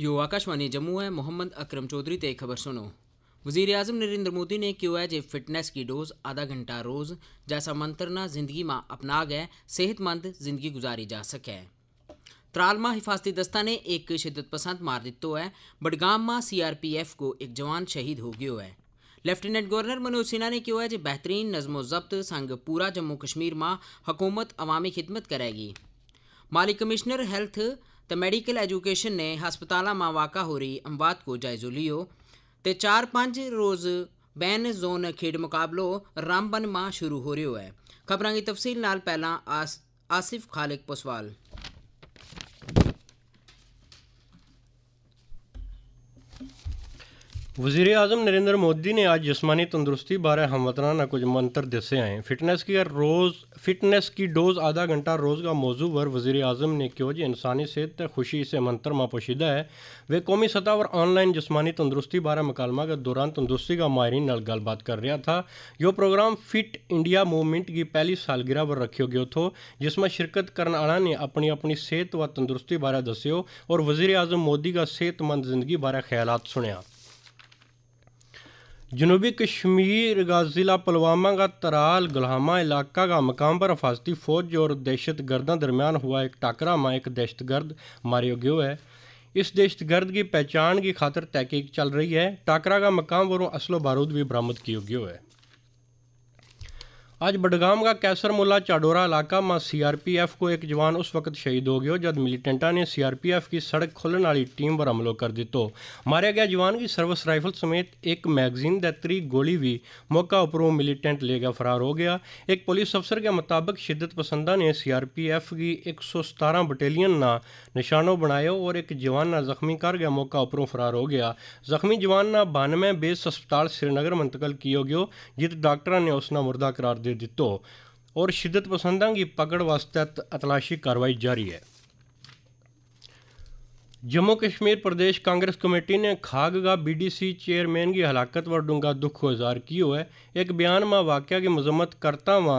यो आकाशवाणी जम्मू है मोहम्मद अकरम चौधरी ते खबर सुनो वजीर अजम नरेंद्र मोदी ने क्यों है जे फिटनेस की डोज आधा घंटा रोज जैसा मंत्रना जिंदगी में अपना गए सेहतमंद जिंदगी गुजारी जा सके त्राल में हिफाजती दस्ता ने एक शिदत पसंद मार दितो है बडगाम में सीआरपीएफ को एक जवान शहीद हो गयो है लेफ्टिनेंट गवर्नर मनोज सिन्हा ने क्यों है जो बेहतरीन नज़मो जब्त संग पूरा जम्मू कश्मीर में हकूमत अवामी खिदमत करेगी माली कमिश्नर हेल्थ ਤੇ ਮੈਡੀਕਲ ਐਜੂਕੇਸ਼ਨ ਨੇ ਹਸਪਤਾਲਾਂ ਮਾ ਵਾਕਾ ਹੋ ਰਹੀ ਅੰਬਾਤ ਕੋ ਜਾਇਜ਼ੋ ਲਿਓ ਤੇ 4-5 ਰੋਜ਼ ਬੈਨ ਜ਼ੋਨ ਖੇਡ ਮੁਕਾਬਲੋ ਰਾਮਬਨ ਮਾ ਸ਼ੁਰੂ ਹੋ ਰਿਹਾ ਹੈ ਖਬਰਾਂ ਦੀ ਤਫਸੀਲ ਨਾਲ ਪਹਿਲਾਂ ਆਸਿਫ ਖਾਲਿਕ ਪਸਵਾਲ वजीर अजम नरेंद्र मोदी ने आज जिसमानी तंदुरुस्ती बारे हमवतराना कुछ मंत्र दसे आए फिटनेस की रोज़ फिटनेस की डोज आधा घंटा रोज़ का मौजू पर वजीर अजम ने क्यों जी इंसानी सेहत तक खुशी से मंत्र मापोशीदा है वे कौमी सतह और ऑनलाइन जिसमानी तंदरुस्ती बारे मकालमा के दौरान तंदुरुस्ती का माहरीन गलबात कर रहा था यो प्रोग्राम फिट इंडिया मूवमेंट की पहली सालगिरह पर रखियो गयो थो जिसमें शिरकत करने आला ने अपनी अपनी सेहत व तंदुरुस्ती बारे दस्यो और वजीर अजम मोदी का सेहतमंद जिंदगी बारे ख्याल सुनिया जनूबी कश्मीर का ज़िला पुलवामा का तराल गुलहामा इलाका का मकाम पर हफाजती फ़ौज और दहशत गर्दा दरमियान हुआ एक टाकरा में एक दहशत गर्द मारे गयो है इस दहशत गर्द की पहचान की खातर तहकीक चल रही है टाकरा का मकाम वरों असलो बारूद भी बरामद किया गया है आज बडगाम का कैसर मुला चाडोरा इलाका में सीआरपीएफ को एक जवान उस वक्त शहीद हो गया जब मिलिटेंटा ने सीआरपीएफ की सड़क खोलने वाली टीम पर हमलो कर दितो मारे गया जवान की सर्विस राइफल समेत एक मैगजीन दैतरी गोली भी मौका उपरों मिलिटेंट ले गया फरार हो गया एक पुलिस अफसर के मुताबिक शिदत पसंदा ने सीआरपीएफ की एक सौ सतारह बटालियन ना निशानों बनाया और एक जवान ना जख्मी कर गया मौका उपरू फरार हो गया जख्मी जवान ना बानवे बेस अस्पताल श्रीनगर मुंतकल किया गया जित डॉक्टर ने उसना मुर्दा करार दिया ਦੇ ਦਿੱਤੋ ਔਰ ਸ਼ਿੱਦਤ ਪਸੰਦਾਂ ਦੀ ਪਕੜ ਵਾਸਤੇ ਤਲਾਸ਼ੀ कार्रवाई जारी है जम्मू कश्मीर प्रदेश कांग्रेस कमेटी ने खाग का बीडीसी चेयरमैन की हलाकत व डूंगा दुख गुजार किया है एक बयान में वाकया की मजम्मत करता हुआ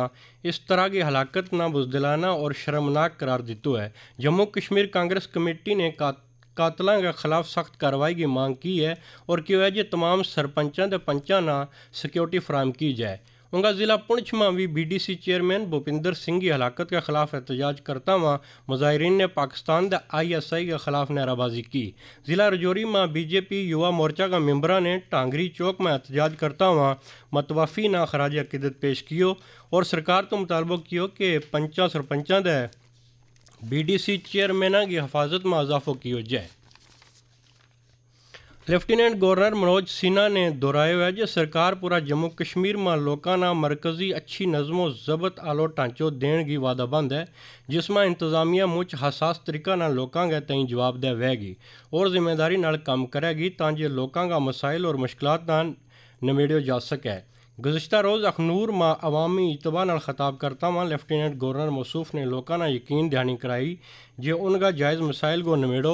इस तरह की हलाकत ना बुजदिलाना और शर्मनाक करार दितो है जम्मू कश्मीर कांग्रेस कमेटी ने का ਕਾਤਲਾਂ ਦੇ ਖਿਲਾਫ ਸਖਤ ਕਾਰਵਾਈ ਦੀ ਮੰਗ ਕੀ ਹੈ ਔਰ ਕਿਹਾ ਜੇ तमाम ਸਰਪੰਚਾਂ ਤੇ ਪੰਚਾਂ ਨਾਲ ਸਿਕਿਉਰਿਟੀ ਫਰਾਮ ਕੀ ਜਾਏ उनका ज़िला पुंछ में भी B D C chairman Bhupinder Singh की हलाकत के खिलाफ एहतजाज करता हुआ मुजाहरीन ने पाकिस्तान के आई एस आई के खिलाफ नाराबाजी की ज़िला रजौरी में बीजेपी युवा मोर्चा का मेम्बरा ने टांगरी चौक में एहतजाज करता हुआ मतवाफी ना खराज अकीदत पेश कियो और सरकार तो मुतालबो कियो कि पंचा सरपंचा डी सी चेयरमैन की हफाजत में इजाफो किया जाए ਲੈਫਟੀਨੈਂਟ ਗਵਰਨਰ ਮਨੋਜ ਸਿਨਹਾ ਨੇ ਦੁਹਰਾਇਆ ਹੈ ਕਿ ਸਰਕਾਰ ਪੂਰਾ ਜੰਮੂ ਕਸ਼ਮੀਰ ਮਾ ਲੋਕਾਂ ਨਾਲ ਮਰਕਜ਼ੀ ਅੱਛੀ ਨਜ਼ਮੋ ਜ਼ਬਤ ਆਲੋ ਢਾਂਚੋ ਦੇਣ ਦੀ ਵਾਦਾਬੰਦ ਹੈ ਜਿਸ ਮਾ ਇੰਤਜ਼ਾਮੀਆ ਮੁੱਚ ਹਸਾਸ ਤਰੀਕਾ ਨਾਲ ਲੋਕਾਂ ਗੇ ਤਈ ਜਵਾਬਦੇਹ ਵਹਿਗੀ ਔਰ ਜ਼ਿੰਮੇਵਾਰੀ ਨਾਲ ਕੰਮ ਕਰੇਗੀ ਤਾਂ ਜੇ ਲੋਕਾਂ ਦਾ ਮਸਾਇਲ ਔਰ ਮੁਸ਼ਕਲਾਂ ਨਾਲ ਨਿਮੇੜਿਓ ਜਾ ਸਕੇ गुजशत रोज़ अखनूर मां अवामी इतबा न खताब करता हुआ लेफ्टिनेंट गवर्नर मौसूफ ने लोगों ने यकीन दहानी कराई जो उनका जायज़ मसाइल को नमेड़ो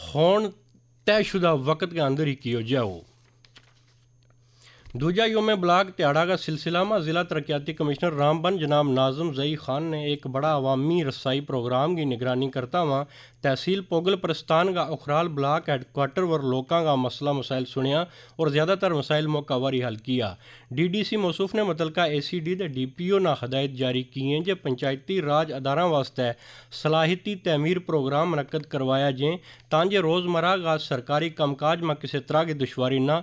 होन तयशुदा वक़्त के अंदर ही किया जाओ दूजा योम ब्लाक त्याड़ा का सिलसिला में ज़िला तरक्याती कमिश्नर रामबन जनाब नाजम जई खान ने एक बड़ा अवामी रसाई प्रोग्राम की निगरानी करता हुआ तहसील पोगल प्रस्थान का उखराल ब्लाक हेडकुआटर वर लोगों का मसला मसाइल सुनिया और ज़्यादातर मसाइल मौका वारी हल किया डी डी सी मौसूफ ने मुतलका ए सी डी के डी पी ओ ने हदायत जारी की हैं जो पंचायती राज अदारा वास्ते सलाहिती तमीर प्रोग्राम मनकद करवाया जाए ताजे रोज़मर्रा का सरकारी कामकाज में किसी तरह की दुशारी ना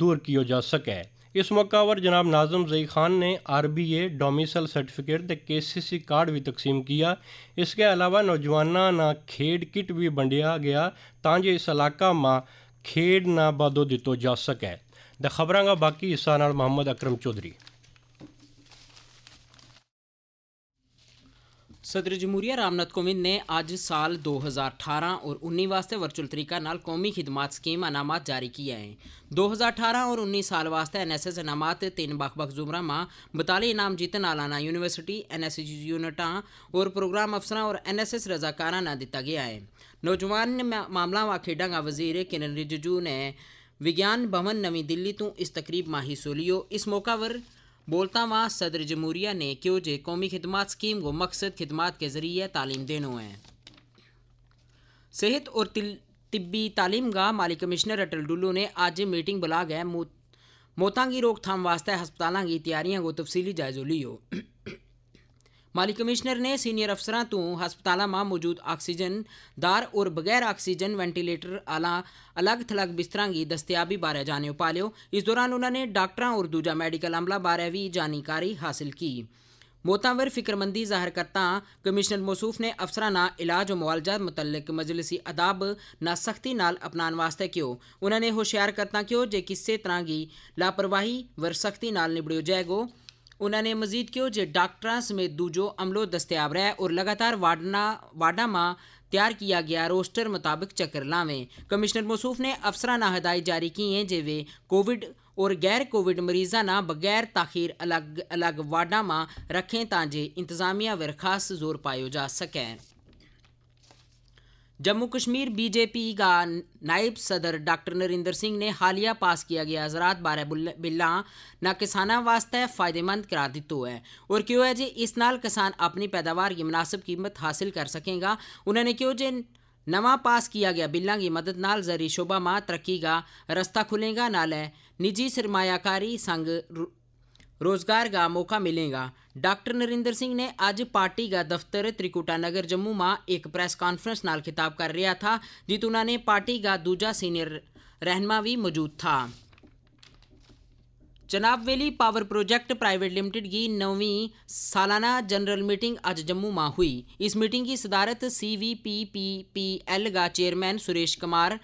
दूर किया जा सके इस मौका पर जनाब नाजम जई खान ने R B A domicile certificate के सी सी कार्ड भी तकसीम किया इसके अलावा नौजवाना न खेड किट भी बंडिया गया ताजे इस इलाका में खेड ना बादो दितो जा सके द खबर का बाकी हिस्सा नाल मोहम्मद अकरम चौधरी ਸਦਰ ਜਮਹੂਰੀਆ ਰਾਮਨਾਥ ਕੋਵਿੰਦ ਨੇ ਅੱਜ ਸਾਲ 2018 ਔਰ 19 ਵਾਸਤੇ ਵਰਚੁਅਲ ਤਰੀਕਾ ਨਾਲ ਕੌਮੀ ਖਿਦਮਤ ਸਕੀਮ ਅਨਾਮਤ ਜਾਰੀ ਕੀਆ ਹੈ 2018 ਔਰ 19 ਸਾਲ ਵਾਸਤੇ ਐਨਐਸਐਸ ਅਨਾਮਤ ਤਿੰਨ ਬਖਬਖ ਜ਼ੁਮਰਾ ਮਾ 42 ਇਨਾਮ ਜਿੱਤਣ ਆਲਾਨਾ ਯੂਨੀਵਰਸਿਟੀ ਐਨਐਸਐਸ ਯੂਨਿਟਾਂ ਔਰ ਪ੍ਰੋਗਰਾਮ ਅਫਸਰਾਂ ਔਰ ਐਨਐਸਐਸ ਰਜ਼ਾਕਾਰਾਂ ਨਾਲ ਦਿੱਤਾ ਗਿਆ ਹੈ ਨੌਜਵਾਨ ਮਾਮਲਾ ਵਾ ਖੇਡਾਂ ਦਾ ਵਜ਼ੀਰ ਕਿਰਨ ਰਿਜਜੂ ਨੇ ਵਿਗਿਆਨ ਭਵਨ ਨਵੀਂ ਦਿੱਲੀ ਤੋਂ ਇਸ ਤਕਰੀਬ ਮਾਹੀ ਸੋਲਿਓ ਇਸ ਮੌਕਾ ਵਰ बोलता वहाँ सदर जमूरिया ने क्यों जे कौमी खिदमत स्कीम को मकसद खिदमत के ज़रिए तालीम देनो है सेहत और तिब्बी तालीम का माली कमिश्नर अटल डुल्लू ने आज मीटिंग बुला गए मौतों की रोकथाम वास्ते हस्पताल की तैयारियों को तफसीली जायजो लियो ਮਾਲੀ ਕਮਿਸ਼ਨਰ ਨੇ ਸੀਨੀਅਰ ਅਫਸਰਾਂ ਤੋਂ ਹਸਪਤਾਲਾਂ 'ਮਾ ਮੌਜੂਦ ਆਕਸੀਜਨ ਦਾਰ ਔਰ ਬਗੈਰ आक्सीजन ਵੈਂਟੀਲੇਟਰ ਆਲਾ ਅਲੱਗ-ਥਲੱਗ ਬਿਸਤਰਾਂ की ਦਸਤਿਆਬੀ ਬਾਰੇ जाने ਉਪਾਲਿਓ ਇਸ ਦੌਰਾਨ ਉਹਨਾਂ ਨੇ ਡਾਕਟਰਾਂ ਔਰ ਦੂਜਾ ਮੈਡੀਕਲ ਅਮਲਾ ਬਾਰੇ ਵੀ ਜਾਣਕਾਰੀ ਹਾਸਲ की मोतावर फिक्रमंदी जाहिर करता कमिश्नर मसूफ ने अफसर ना इलाज और मुआलजा मुतलक मजलसी अदाब न सख्ती नाल अपनान वास्ते क्यों उन्होंने होशियार करता क्यों जो किसी तरह की लापरवाही वर सख्ती नाल निबड़ियो जाएगो उन्होंने मजीद क्यों जो डाक्टर समेत दूजो अमलो दस्तियाब रह और लगातार वार्डना वार्डा में तैयार किया गया रोस्टर मुताबिक चक्कर लावें कमिश्नर मसूफ ने अफसर ना हदायत जारी की हैं जे वे कोविड और गैर कोविड मरीजा ना बगैर ताखीर अलग अलग वार्डा में रखें ताजे इंतजामिया वर खास जोर पायो जा सकें जम्मू कश्मीर बीजेपी का नायब सदर डॉक्टर नरेंद्र सिंह ने हालिया पास किया गया हजरात बारह बिल्ला न किसाना वास्ते फ़ायदेमंद करार दिता है और क्यों है जी इस नाल किसान अपनी पैदावार की मुनासिब कीमत हासिल कर सकेगा उन्होंने क्यों जे नवा पास किया गया बिल्ला की मदद नाल जरी शोभा माह तरक्की का रस्ता खुलेगा नाल निजी सरमायाकारी संघ रोज़गार का मौका मिलेगा ડોક્ટર નરેન્દ્રસિંહને આજે પાર્ટીગા દફતરે ત્રિકુટાનગર જમ્મુમાં એક પ્રેસ કોન્ફરન્સ નાલ ખિતાબ कर रहा था जितुना ने पार्टीगा दूजा सीनियर रहनमा भी मौजूद था Chenab valley power project private limited की नौवीं सालाना जनरल मीटिंग आज जम्मू में हुई इस मीटिंग की सदारत C V P P P L का चेयरमैन सुरेश कुमार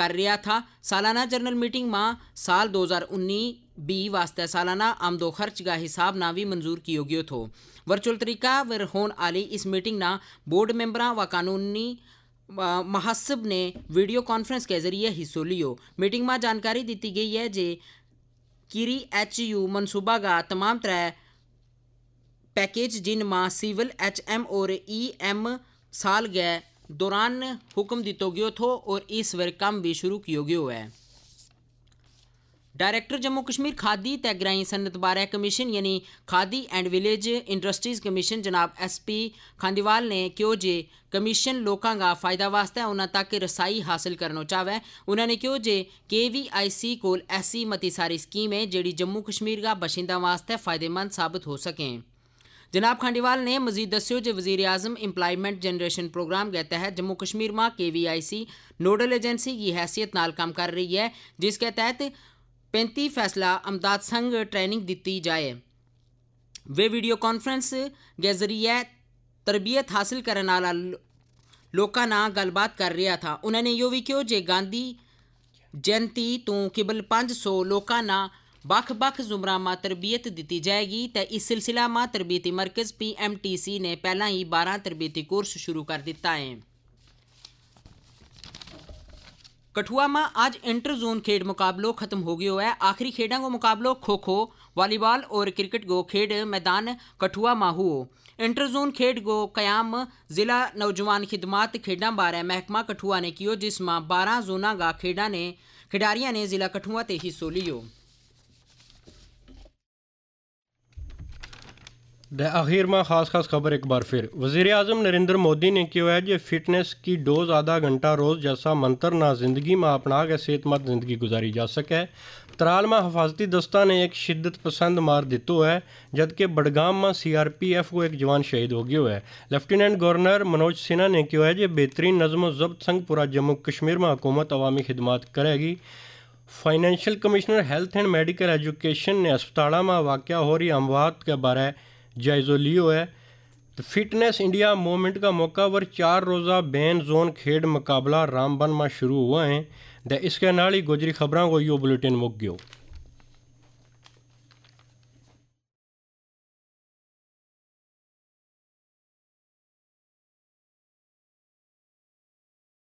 कर रहा था सालाना जनरल मीटिंग में साल 2019 बी वास्ते सालाना आमदो खर्च का हिसाब ना भी मंजूर कियो गयो थो वर्चुअल तरीका वर होने वाली इस मीटिंग ना बोर्ड मैंबर व कानूनी महासब ने वीडियो कॉन्फ्रेंस के जरिए हिस्सो लियो मीटिंग में जानकारी दी गई है जे किरी एच यू मनसूबा का तमाम त्रै पैकेज जिन में सिविल एच एम और ई एम साल गए दौरान हुक्म दितो गयो थो और इस वर काम भी शुरू कियो गयो है डायरेक्टर जम्मू कश्मीर खादी ते ग्राई सन्नत बारे कमीशन यानी Khadi and village industries commission जनाब एस पी खांडीवाल ने क्यों जे कमीशन लोगों का फायदा वास्तै उन्हां तक रसाई हासिल करना चाहवै उन्हां ने क्यों जे सी कोल ऐसी मती सारी स्कीम है जी जम्मू कश्मीर का बशिंदा वास्तै फायदेमंद साबित हो सकें जनाब खांडीवाल ने मजीद दस्यो जो वजीर अजम इंप्लायमेंट जनरेशन प्रोग्राम के तहत जम्मू कश्मीर में K V I C nodal agency की हैसियत नाल काम कर रही है जिसके तहत पैंती फैसला अमदाद संघ ट्रेनिंग ਦਿੱਤੀ जाए वे वीडियो कॉन्फ्रेंस के जरिए तरबियत हासिल करने वाला लोगों गलबात कर रहा था उन्होंने यो भी कहो जे गांधी जयंती तो केवल पाँच सौ लोगों ना बख बख जुमरा तरबियत दी जाएगी तो इस सिलसिला में तरबीती मरकज़ पी एम टी सी ने पहला ही बारह तरबीती कोर्स शुरू कर दिता है कठुआ में आज इंटर जोन खेड मुकाबलो खत्म हो गयो है आखिरी खेडा को मुकाबलो खो खो वॉलीबॉल और क्रिकेट गो खेड मैदान कठुआ में हुओ इंटर जोन खेड गो कयाम जिला नौजवान खिदमात खेडा बारे महकमा कठुआ ने कियो जिसमें बारह जोना गा खेडा ने खिडारिया ने जिला कठुआ ते हिस्सों लियो आखिर में ख़ास ख़ास खबर एक बार फिर वजीर अजम नरेंद्र मोदी ने क्यों है जो फिटनेस की डोज आधा घंटा रोज़ जैसा मंत्र ना जिंदगी में अपना के सेहतमंद जिंदगी गुजारी जा सके तराल में हफाजती दस्ता ने एक शिद्दत पसंद मार दितो है जबकि बडगाम में सी आर पी एफ को एक जवान शहीद हो गया है लेफ्टिनेंट गवर्नर मनोज सिन्हा ने क्यों है जो बेहतरीन नज़म जब्त संग पूरा जम्मू कश्मीर में हुकूमत अवामी खिदमत करेगी financial commissioner health and medical education ने अस्पतालों में वाक्य हो रही अमवात के बारे जायजोलियो है तो फिटनेस इंडिया मूवमेंट का मौका पर चार रोज़ा बैन जोन खेड मुकाबला रामबन में शुरू हुआ है द इसके नाल ही गोजरी खबरों को यो बुलेटिन मुक गयो